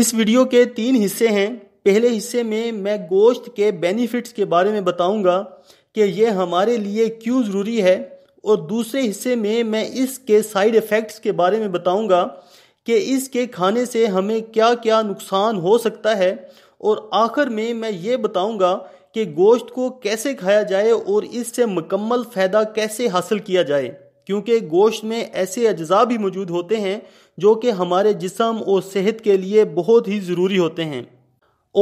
इस वीडियो के तीन हिस्से हैं पहले हिस्से में मैं गोश्त के बेनिफिट्स के बारे में बताऊंगा कि यह हमारे लिए क्यों ज़रूरी है और दूसरे हिस्से में मैं इसके साइड इफ़ेक्ट्स के बारे में बताऊंगा कि इसके खाने से हमें क्या क्या नुकसान हो सकता है और आखिर में मैं ये बताऊंगा कि गोश्त को कैसे खाया जाए और इससे मुकम्मल फ़ायदा कैसे हासिल किया जाए क्योंकि गोश्त में ऐसे अज्जा भी मौजूद होते हैं जो कि हमारे जिसम और सेहत के लिए बहुत ही ज़रूरी होते हैं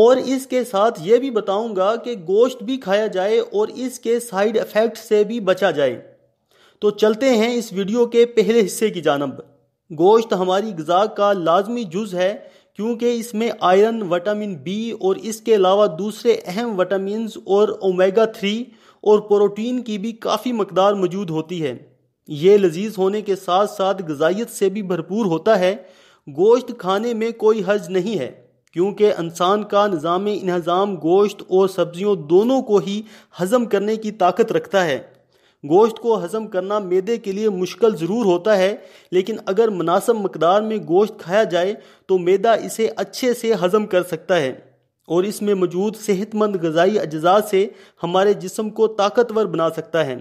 और इसके साथ ये भी बताऊंगा कि गोश्त भी खाया जाए और इसके साइड इफ़ेक्ट से भी बचा जाए तो चलते हैं इस वीडियो के पहले हिस्से की जानब गोश्त हमारी गज़ा का लाजमी जुज़ है क्योंकि इसमें आयरन विटामिन बी और इसके अलावा दूसरे अहम विटामिन और ओमेगा थ्री और प्रोटीन की भी काफ़ी मकदार मौजूद होती है ये लजीज होने के साथ साथ गजाइत से भी भरपूर होता है गोश्त खाने में कोई हर्ज नहीं है क्योंकि इंसान का निज़ाम इन्हज़ाम गोश्त और सब्जियों दोनों को ही हज़म करने की ताकत रखता है गोश्त को हज़म करना मैदे के लिए मुश्किल ज़रूर होता है लेकिन अगर मुनासब मकदार में गोश्त खाया जाए तो मैदा इसे अच्छे से हज़म कर सकता है और इसमें मौजूद सेहतमंद गजाई अज्जा से हमारे जिसम को ताकतवर बना सकता है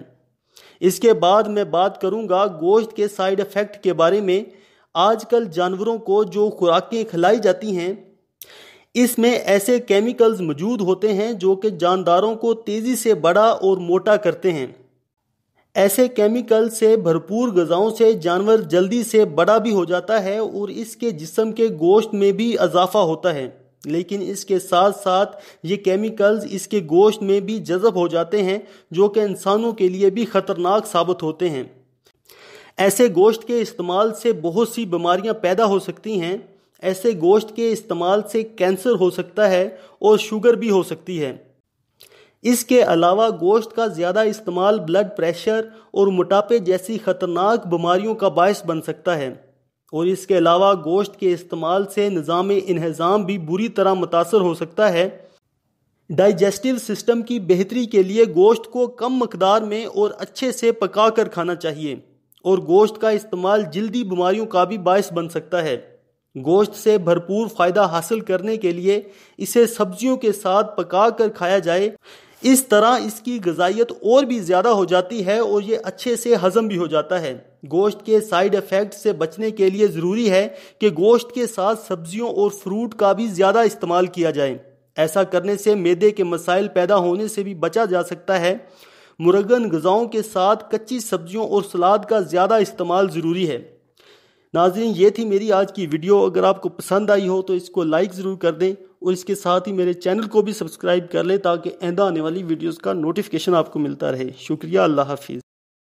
इसके बाद मैं बात करूंगा गोश्त के साइड इफ़ेक्ट के बारे में आजकल जानवरों को जो खुराकें खिलाई जाती हैं इसमें ऐसे केमिकल्स मौजूद होते हैं जो कि जानदारों को तेज़ी से बड़ा और मोटा करते हैं ऐसे केमिकल से भरपूर गज़ाओं से जानवर जल्दी से बड़ा भी हो जाता है और इसके जिस्म के गोश्त में भी इजाफा होता है लेकिन इसके साथ साथ ये केमिकल्स इसके गोश्त में भी जज़ब हो जाते हैं जो कि इंसानों के लिए भी ख़तरनाक साबित होते हैं ऐसे गोश्त के इस्तेमाल से बहुत सी बीमारियां पैदा हो सकती हैं ऐसे गोश्त के इस्तेमाल से कैंसर हो सकता है और शुगर भी हो सकती है इसके अलावा गोश्त का ज़्यादा इस्तेमाल ब्लड प्रेशर और मोटापे जैसी ख़तरनाक बीमारियों का बायस बन सकता है और इसके अलावा गोश्त के इस्तेमाल से निज़ाम इन्हज़ाम भी बुरी तरह मुतासर हो सकता है डाइजेस्टिव सिस्टम की बेहतरी के लिए गोश्त को कम मकदार में और अच्छे से पका कर खाना चाहिए और गोश्त का इस्तेमाल जल्दी बीमारियों का भी बायस बन सकता है गोश्त से भरपूर फ़ायदा हासिल करने के लिए इसे सब्जियों के साथ पका कर खाया जाए इस तरह इसकी गजाइत और भी ज़्यादा हो जाती है और ये अच्छे से हजम भी हो जाता है गोश्त के साइड इफ़ेक्ट से बचने के लिए ज़रूरी है कि गोश्त के साथ सब्जियों और फ्रूट का भी ज़्यादा इस्तेमाल किया जाए ऐसा करने से मैदे के मसाइल पैदा होने से भी बचा जा सकता है मुरगन गज़ाओं के साथ कच्ची सब्जियों और सलाद का ज़्यादा इस्तेमाल ज़रूरी है नाजरीन ये थी मेरी आज की वीडियो अगर आपको पसंद आई हो तो इसको लाइक ज़रूर कर दें और इसके साथ ही मेरे चैनल को भी सब्सक्राइब कर लें ताकि आइंदा आने वाली वीडियोज़ का नोटिफिकेशन आपको मिलता रहे शुक्रिया अल्लाह हाफिज़